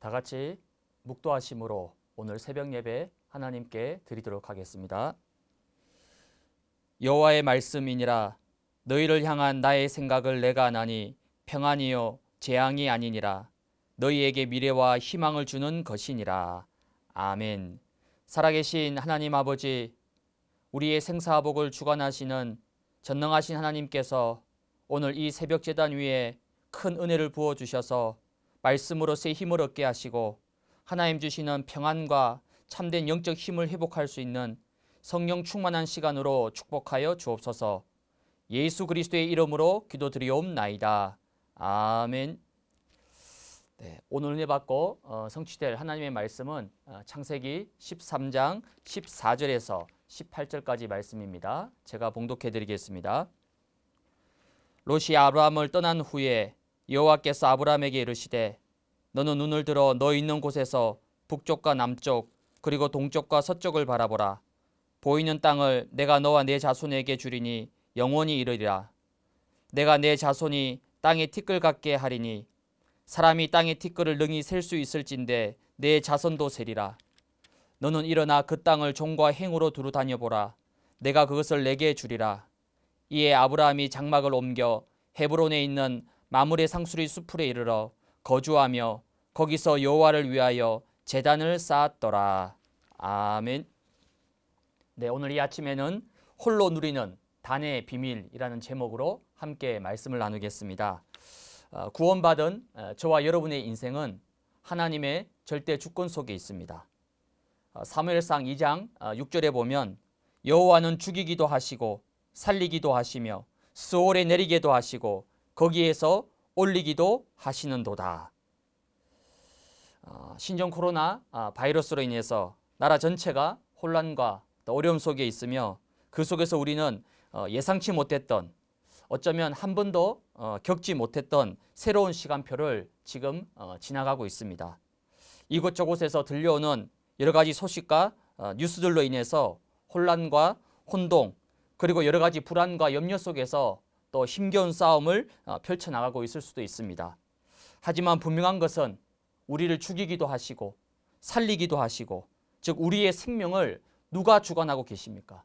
다 같이 묵도하심으로 오늘 새벽 예배 하나님께 드리도록 하겠습니다. 여호와의 말씀이니라 너희를 향한 나의 생각을 내가 아나니 평안이요 재앙이 아니니라 너희에게 미래와 희망을 주는 것이니라. 아멘. 살아계신 하나님 아버지 우리의 생사복을 주관하시는 전능하신 하나님께서 오늘 이 새벽 제단 위에 큰 은혜를 부어 주셔서 말씀으로서의 힘을 얻게 하시고 하나님 주시는 평안과 참된 영적 힘을 회복할 수 있는 성령 충만한 시간으로 축복하여 주옵소서. 예수 그리스도의 이름으로 기도드리옵나이다. 아멘. 네, 오늘 은혜 받고 어, 성취될 하나님의 말씀은 어, 창세기 13장 14절에서 18절까지 말씀입니다. 제가 봉독해 드리겠습니다. 롯이 아브라함을 떠난 후에 여호와께서 아브라함에게 이르시되 너는 눈을 들어 너 있는 곳에서 북쪽과 남쪽 그리고 동쪽과 서쪽을 바라보라 보이는 땅을 내가 너와 내 자손에게 주리니 영원히 이르리라 내가 내 자손이 땅에 티끌 같게 하리니 사람이 땅에 티끌을 능히 셀 수 있을진데 내 자손도 세리라 너는 일어나 그 땅을 종과 행으로 두루 다녀보라 내가 그것을 내게 주리라 이에 아브라함이 장막을 옮겨 헤브론에 있는 마물의 상수리 수풀에 이르러 거주하며 거기서 여호와를 위하여 재단을 쌓았더라. 아멘. 네, 오늘 이 아침에는 홀로 누리는 단의 비밀이라는 제목으로 함께 말씀을 나누겠습니다. 어, 구원받은 어, 저와 여러분의 인생은 하나님의 절대 주권 속에 있습니다. 어, 사무엘상 2장 6절에 보면 여호와는 죽이기도 하시고 살리기도 하시며 스올에 내리게도 하시고 거기에서 올리기도 하시는도다. 아, 신종 코로나 아, 바이러스로 인해서 나라 전체가 혼란과 어려움 속에 있으며 그 속에서 우리는 어, 예상치 못했던 어쩌면 한 번도 어, 겪지 못했던 새로운 시간표를 지금 어, 지나가고 있습니다. 이곳저곳에서 들려오는 여러 가지 소식과 뉴스들로 인해서 혼란과 혼동 그리고 여러 가지 불안과 염려 속에서 또 힘겨운 싸움을 어, 펼쳐나가고 있을 수도 있습니다. 하지만 분명한 것은 우리를 죽이기도 하시고 살리기도 하시고 즉 우리의 생명을 누가 주관하고 계십니까?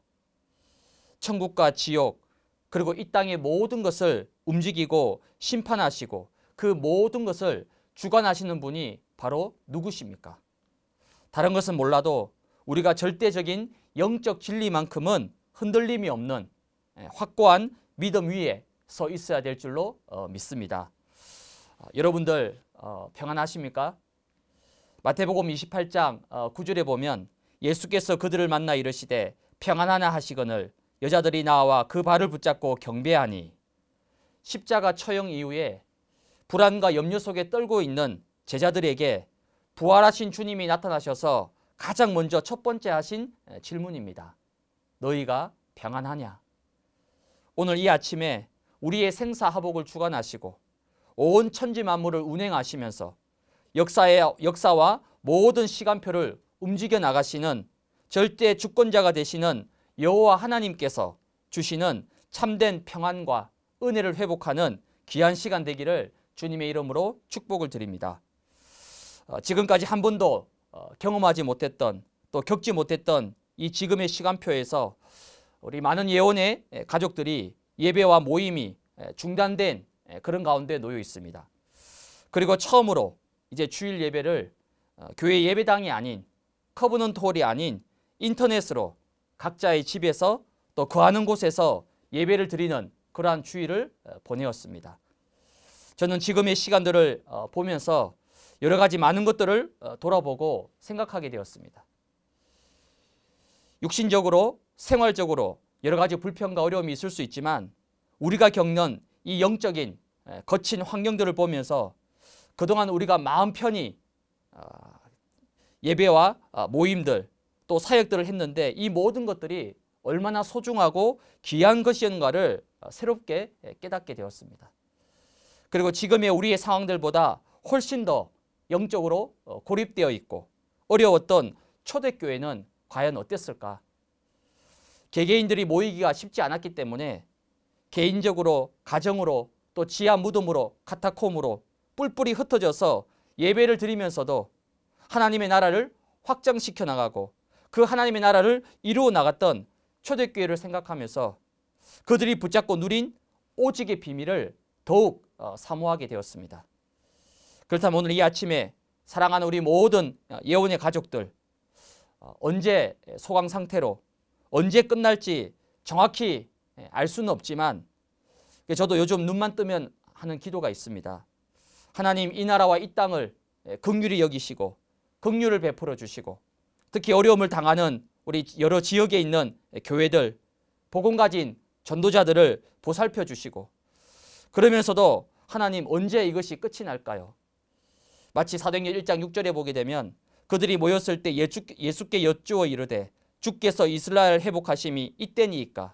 천국과 지옥 그리고 이 땅의 모든 것을 움직이고 심판하시고 그 모든 것을 주관하시는 분이 바로 누구십니까? 다른 것은 몰라도 우리가 절대적인 영적 진리만큼은 흔들림이 없는 예, 확고한 믿음 위에 서 있어야 될 줄로 어, 믿습니다. 아, 여러분들 어, 평안하십니까? 마태복음 28장 어, 9절에 보면 예수께서 그들을 만나 이르시되 평안하나 하시거늘 여자들이 나와 그 발을 붙잡고 경배하니 십자가 처형 이후에 불안과 염려 속에 떨고 있는 제자들에게 부활하신 주님이 나타나셔서 가장 먼저 첫 번째 하신 질문입니다. 너희가 평안하냐? 오늘 이 아침에 우리의 생사하복을 주관하시고 온 천지 만물을 운행하시면서 역사의, 역사와 모든 시간표를 움직여 나가시는 절대 주권자가 되시는 여호와 하나님께서 주시는 참된 평안과 은혜를 회복하는 귀한 시간 되기를 주님의 이름으로 축복을 드립니다. 어, 지금까지 한 번도 어, 경험하지 못했던 또 겪지 못했던 이 지금의 시간표에서 우리 많은 예원의 예, 가족들이 예배와 모임이 예, 중단된 예, 그런 가운데 놓여 있습니다. 그리고 처음으로 이제 주일 예배를 어, 교회 예배당이 아닌 커브넌트 홀이 아닌 인터넷으로 각자의 집에서 또 거하는 곳에서 예배를 드리는 그러한 주일을 어, 보내었습니다. 저는 지금의 시간들을 어, 보면서 여러 가지 많은 것들을 돌아보고 생각하게 되었습니다. 육신적으로 생활적으로 여러 가지 불편과 어려움이 있을 수 있지만 우리가 겪는 이 영적인 거친 환경들을 보면서 그동안 우리가 마음 편히 어, 예배와 어, 모임들 또 사역들을 했는데 이 모든 것들이 얼마나 소중하고 귀한 것이었는가를 어, 새롭게 깨닫게 되었습니다. 그리고 지금의 우리의 상황들보다 훨씬 더 영적으로 고립되어 있고 어려웠던 초대교회는 과연 어땠을까? 개개인들이 모이기가 쉽지 않았기 때문에 개인적으로 가정으로 또 지하 무덤으로 카타콤으로 뿔뿔이 흩어져서 예배를 드리면서도 하나님의 나라를 확장시켜 나가고 그 하나님의 나라를 이루어 나갔던 초대교회를 생각하면서 그들이 붙잡고 누린 오직의 비밀을 더욱 어, 사모하게 되었습니다. 그렇다면 오늘 이 아침에 사랑하는 우리 모든 어, 예원의 가족들 어, 언제 소강 상태로 언제 끝날지 정확히 예, 알 수는 없지만 저도 요즘 눈만 뜨면 하는 기도가 있습니다. 하나님 이 나라와 이 땅을 예, 긍휼히 여기시고 긍휼을 베풀어 주시고 특히 어려움을 당하는 우리 여러 지역에 있는 예, 교회들 복음 가진 전도자들을 보살펴 주시고 그러면서도 하나님 언제 이것이 끝이 날까요? 마치 사도행전 1장 6절에 보게 되면 그들이 모였을 때 예수께 여쭈어 이르되 주께서 이스라엘 회복하심이 이때니까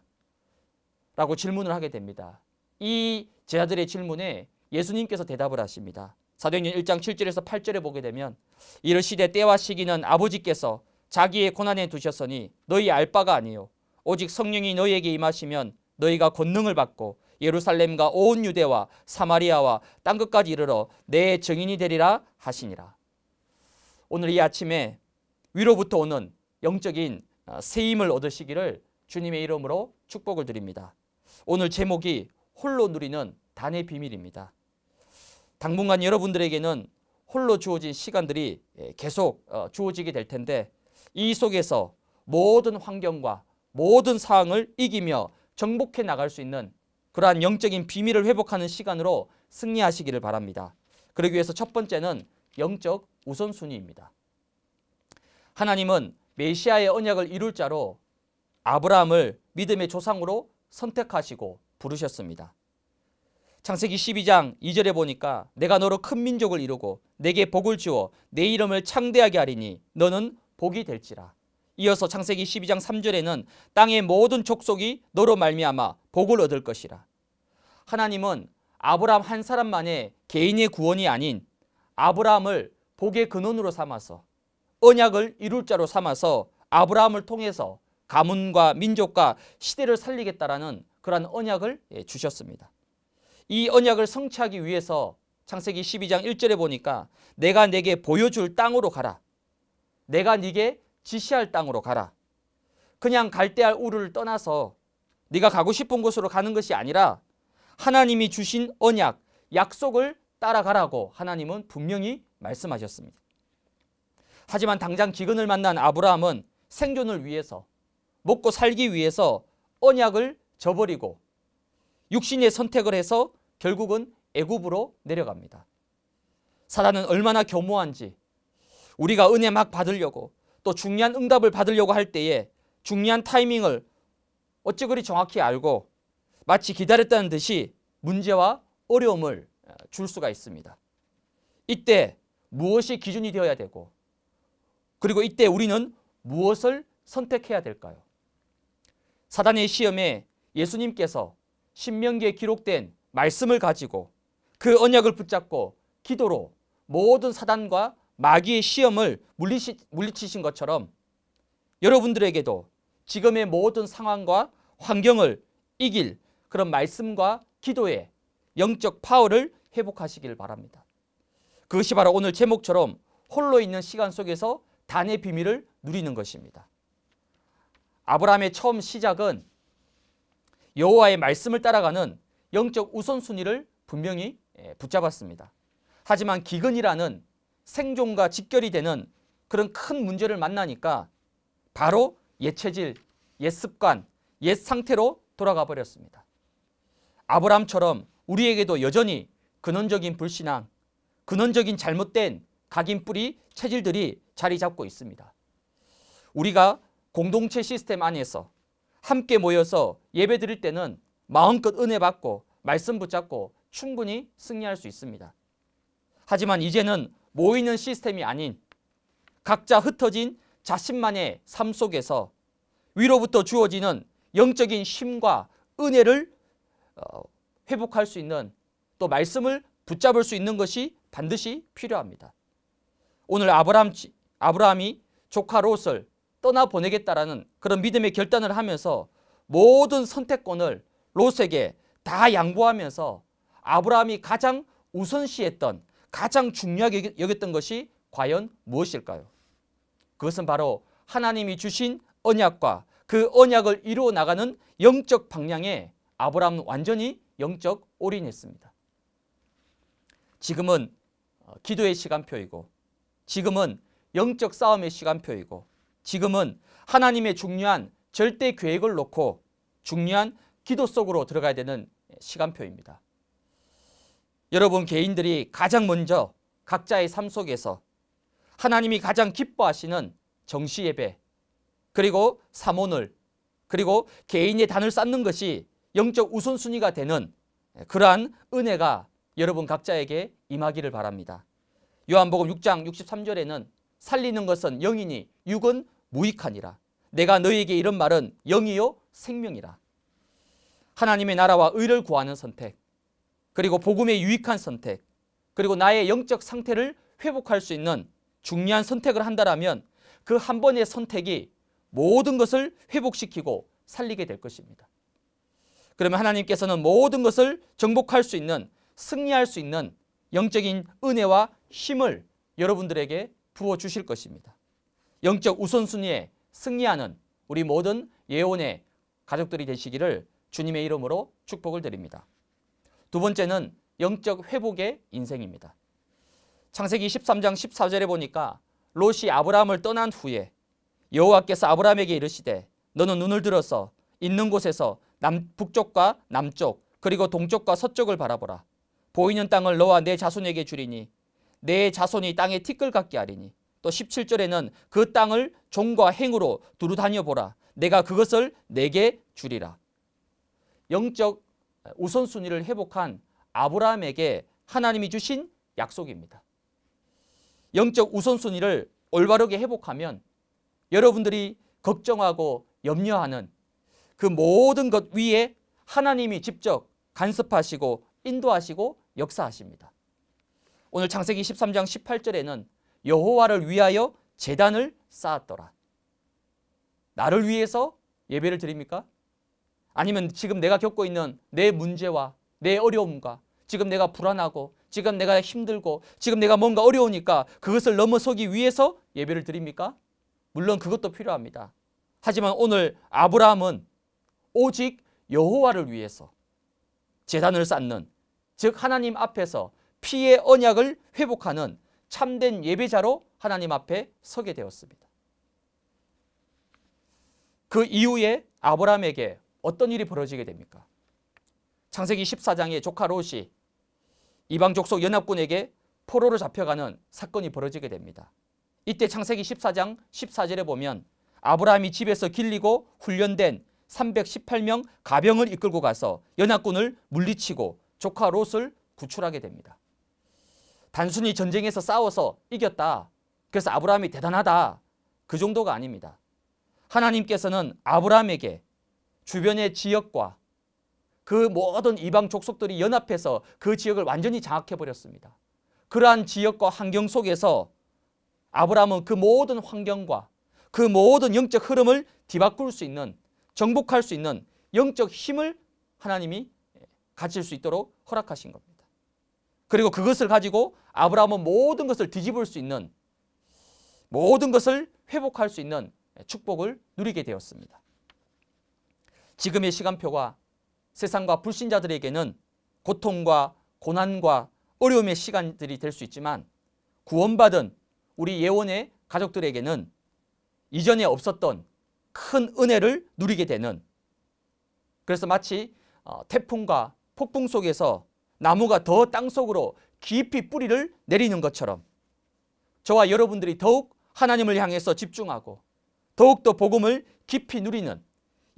라고 질문을 하게 됩니다. 이 제자들의 질문에 예수님께서 대답을 하십니다. 사도행전 1장 7절에서 8절에 보게 되면 이를 시대 때와 시기는 아버지께서 자기의 고난에 두셨으니 너희 알 바가 아니요 오직 성령이 너희에게 임하시면 너희가 권능을 받고 예루살렘과 온 유대와 사마리아와 땅 끝까지 이르러 내 증인이 되리라 하시니라. 오늘 이 아침에 위로부터 오는 영적인 세임을 아, 얻으시기를 주님의 이름으로 축복을 드립니다. 오늘 제목이 홀로 누리는 단의 비밀입니다. 당분간 여러분들에게는 홀로 주어진 시간들이 예, 계속 어, 주어지게 될 텐데 이 속에서 모든 환경과 모든 상황을 이기며 정복해 나갈 수 있는 그러한 영적인 비밀을 회복하는 시간으로 승리하시기를 바랍니다. 그러기 위해서 첫 번째는 영적 우선순위입니다. 하나님은 메시아의 언약을 이룰 자로 아브라함을 믿음의 조상으로 선택하시고 부르셨습니다. 창세기 12장 2절에 보니까 내가 너로 큰 민족을 이루고 내게 복을 주어 내 이름을 창대하게 하리니 너는 복이 될지라. 이어서 창세기 12장 3절에는 땅의 모든 족속이 너로 말미암아 복을 얻을 것이라. 하나님은 아브라함 한 사람만의 개인의 구원이 아닌 아브라함을 복의 근원으로 삼아서 언약을 이룰 자로 삼아서 아브라함을 통해서 가문과 민족과 시대를 살리겠다라는 그러한 언약을 예, 주셨습니다. 이 언약을 성취하기 위해서 창세기 12장 1절에 보니까 내가 내게 보여줄 땅으로 가라. 내가 네게 지시할 땅으로 가라. 그냥 갈대알 우르를 떠나서 네가 가고 싶은 곳으로 가는 것이 아니라 하나님이 주신 언약, 약속을 따라가라고 하나님은 분명히 말씀하셨습니다. 하지만 당장 기근을 만난 아브라함은 생존을 위해서 먹고 살기 위해서 언약을 저버리고 육신의 선택을 해서 결국은 애굽으로 내려갑니다. 사단은 얼마나 교묘한지 우리가 은혜 막 받으려고 또 중요한 응답을 받으려고 할 때에 중요한 타이밍을 어찌 그리 정확히 알고 마치 기다렸다는 듯이 문제와 어려움을 줄 수가 있습니다. 이때 무엇이 기준이 되어야 되고 그리고 이때 우리는 무엇을 선택해야 될까요? 사단의 시험에 예수님께서 신명기에 기록된 말씀을 가지고 그 언약을 붙잡고 기도로 모든 사단과 마귀의 시험을 물리치, 물리치신 것처럼 여러분들에게도 지금의 모든 상황과 환경을 이길 그런 말씀과 기도의 영적 파워를 회복하시길 바랍니다. 그것이 바로 오늘 제목처럼 홀로 있는 시간 속에서 단의 비밀을 누리는 것입니다. 아브라함의 처음 시작은 여호와의 말씀을 따라가는 영적 우선순위를 분명히 예, 붙잡았습니다. 하지만 기근이라는 생존과 직결이 되는 그런 큰 문제를 만나니까 바로 옛체질, 옛습관, 옛 상태로 돌아가 버렸습니다. 아브람처럼 우리에게도 여전히 근원적인 불신앙, 근원적인 잘못된 각인뿌리 체질들이 자리 잡고 있습니다. 우리가 공동체 시스템 안에서 함께 모여서 예배 드릴 때는 마음껏 은혜 받고 말씀 붙잡고 충분히 승리할 수 있습니다. 하지만 이제는 모이는 시스템이 아닌 각자 흩어진 자신만의 삶 속에서 위로부터 주어지는 영적인 힘과 은혜를 어, 회복할 수 있는 또 말씀을 붙잡을 수 있는 것이 반드시 필요합니다. 오늘 아브람, 아브라함이 조카 롯을 떠나 보내겠다라는 그런 믿음의 결단을 하면서 모든 선택권을 롯에게 다 양보하면서 아브라함이 가장 우선시했던 가장 중요하게 여겼던 것이 과연 무엇일까요? 그것은 바로 하나님이 주신 언약과 그 언약을 이루어 나가는 영적 방향에 아브라함은 완전히 영적 올인했습니다. 지금은 어, 기도의 시간표이고 지금은 영적 싸움의 시간표이고 지금은 하나님의 중요한 절대 계획을 놓고 중요한 기도 속으로 들어가야 되는 시간표입니다. 여러분 개인들이 가장 먼저 각자의 삶 속에서 하나님이 가장 기뻐하시는 정시예배 그리고 사모늘 그리고 개인의 단을 쌓는 것이 영적 우선순위가 되는 그러한 은혜가 여러분 각자에게 임하기를 바랍니다. 요한복음 6장 63절에는 살리는 것은 영이니 육은 무익하니라. 내가 너희에게 이런 말은 영이요 생명이라. 하나님의 나라와 의를 구하는 선택, 그리고 복음의 유익한 선택, 그리고 나의 영적 상태를 회복할 수 있는 중요한 선택을 한다라면 그 한 번의 선택이 모든 것을 회복시키고 살리게 될 것입니다. 그러면 하나님께서는 모든 것을 정복할 수 있는 승리할 수 있는 영적인 은혜와 힘을 여러분들에게 부어주실 것입니다. 영적 우선순위에 승리하는 우리 모든 예언의 가족들이 되시기를 주님의 이름으로 축복을 드립니다. 두 번째는 영적 회복의 인생입니다. 창세기 13장 14절에 보니까 롯이 아브라함을 떠난 후에 여호와께서 아브라함에게 이르시되 너는 눈을 들어서 있는 곳에서 남, 북쪽과 남쪽 그리고 동쪽과 서쪽을 바라보라. 보이는 땅을 너와 내 자손에게 주리니 내 자손이 땅에 티끌 같게 하리니 또 17절에는 그 땅을 종과 행으로 두루 다녀보라 내가 그것을 내게 주리라 영적 우선순위를 회복한 아브라함에게 하나님이 주신 약속입니다 영적 우선순위를 올바르게 회복하면 여러분들이 걱정하고 염려하는 그 모든 것 위에 하나님이 직접 간섭하시고 인도하시고 역사하십니다. 오늘 창세기 13장 18절에는 여호와를 위하여 재단을 쌓았더라. 나를 위해서 예배를 드립니까? 아니면 지금 내가 겪고 있는 내 문제와 내 어려움과 지금 내가 불안하고 지금 내가 힘들고 지금 내가 뭔가 어려우니까 그것을 넘어서기 위해서 예배를 드립니까? 물론 그것도 필요합니다. 하지만 오늘 아브라함은 오직 여호와를 위해서 재단을 쌓는 즉 하나님 앞에서 피의 언약을 회복하는 참된 예배자로 하나님 앞에 서게 되었습니다. 그 이후에 아브라함에게 어떤 일이 벌어지게 됩니까? 창세기 14장의 조카 롯이 이방족속 연합군에게 포로로 잡혀가는 사건이 벌어지게 됩니다. 이때 창세기 14장 14절에 보면 아브라함이 집에서 길리고 훈련된 318명 가병을 이끌고 가서 연합군을 물리치고 조카 롯을 구출하게 됩니다. 단순히 전쟁에서 싸워서 이겼다. 그래서 아브라함이 대단하다. 그 정도가 아닙니다. 하나님께서는 아브라함에게 주변의 지역과 그 모든 이방 족속들이 연합해서 그 지역을 완전히 장악해버렸습니다. 그러한 지역과 환경 속에서 아브라함은 그 모든 환경과 그 모든 영적 흐름을 뒤바꿀 수 있는 정복할 수 있는 영적 힘을 하나님이 가질 수 있도록 허락하신 겁니다. 그리고 그것을 가지고 아브라함은 모든 것을 뒤집을 수 있는 모든 것을 회복할 수 있는 축복을 누리게 되었습니다. 지금의 시간표가 세상과 불신자들에게는 고통과 고난과 어려움의 시간들이 될 수 있지만 구원받은 우리 예원의 가족들에게는 이전에 없었던 큰 은혜를 누리게 되는 그래서 마치 어, 태풍과 폭풍 속에서 나무가 더 땅속으로 깊이 뿌리를 내리는 것처럼 저와 여러분들이 더욱 하나님을 향해서 집중하고 더욱더 복음을 깊이 누리는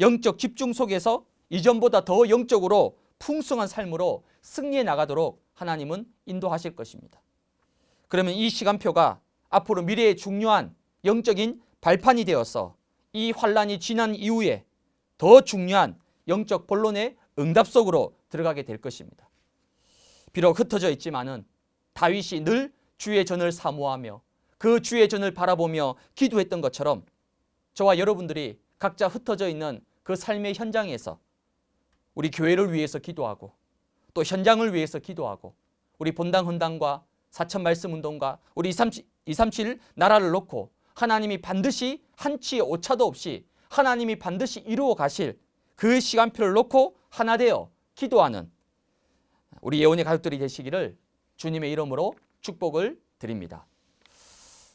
영적 집중 속에서 이전보다 더 영적으로 풍성한 삶으로 승리해 나가도록 하나님은 인도하실 것입니다. 그러면 이 시간표가 앞으로 미래의 중요한 영적인 발판이 되어서 이 환란이 지난 이후에 더 중요한 영적 본론의 응답 속으로 들어가게 될 것입니다. 비록 흩어져 있지만은 다윗이 늘 주의 전을 사모하며 그 주의 전을 바라보며 기도했던 것처럼 저와 여러분들이 각자 흩어져 있는 그 삶의 현장에서 우리 교회를 위해서 기도하고 또 현장을 위해서 기도하고 우리 본당 헌당과 사천 말씀 운동과 우리 237 나라를 놓고 하나님이 반드시 한치의 오차도 없이 하나님이 반드시 이루어 가실 그 시간표를 놓고 하나 되어 기도하는 우리 예원의 가족들이 되시기를 주님의 이름으로 축복을 드립니다.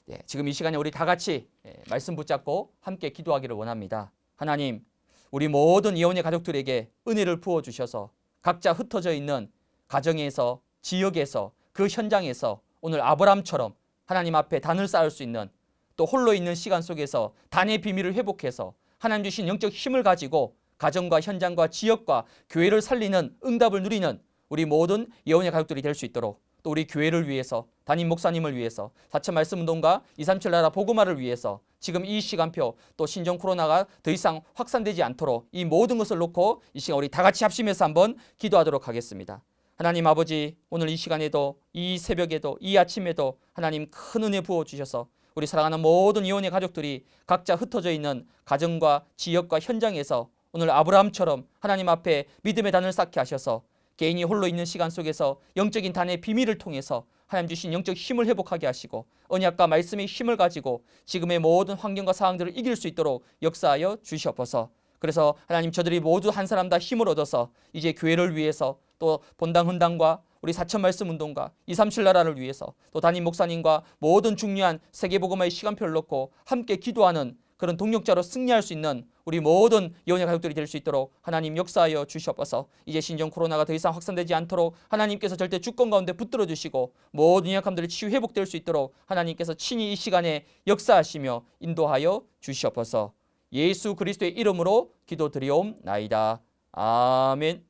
예, 지금 이 시간에 우리 다 같이 예, 말씀 붙잡고 함께 기도하기를 원합니다. 하나님, 우리 모든 예원의 가족들에게 은혜를 부어 주셔서 각자 흩어져 있는 가정에서 지역에서 그 현장에서 오늘 아브람처럼 하나님 앞에 단을 쌓을 수 있는 또 홀로 있는 시간 속에서 단의 비밀을 회복해서 하나님 주신 영적 힘을 가지고 가정과 현장과 지역과 교회를 살리는 응답을 누리는 우리 모든 예언의 가족들이 될 수 있도록 또 우리 교회를 위해서 담임 목사님을 위해서 사천 말씀 운동과 237 나라 보고마를 위해서 지금 이 시간표 또 신종 코로나가 더 이상 확산되지 않도록 이 모든 것을 놓고 이 시간 우리 다 같이 합심해서 한번 기도하도록 하겠습니다. 하나님 아버지 오늘 이 시간에도 이 새벽에도 이 아침에도 하나님 큰 은혜 부어주셔서 우리 사랑하는 모든 이혼의 가족들이 각자 흩어져 있는 가정과 지역과 현장에서 오늘 아브라함처럼 하나님 앞에 믿음의 단을 쌓게 하셔서 개인이 홀로 있는 시간 속에서 영적인 단의 비밀을 통해서 하나님 주신 영적 힘을 회복하게 하시고 언약과 말씀의 힘을 가지고 지금의 모든 환경과 상황들을 이길 수 있도록 역사하여 주시옵소서. 그래서 하나님 저들이 모두 한 사람 다 힘을 얻어서 이제 교회를 위해서 또 본당 헌당과 우리 사천 말씀 운동가이삼7 나라를 위해서 또 담임 목사님과 모든 중요한 세계복음화의 시간표를 놓고 함께 기도하는 그런 동력자로 승리할 수 있는 우리 모든 예언의 가족들이 될 수 있도록 하나님 역사하여 주시옵소서 이제 신종 코로나가 더 이상 확산되지 않도록 하나님께서 절대 주권 가운데 붙들어 주시고 모든 약함들이 치유 회복될 수 있도록 하나님께서 친히 이 시간에 역사하시며 인도하여 주시옵소서 예수 그리스도의 이름으로 기도드리옵나이다. 아멘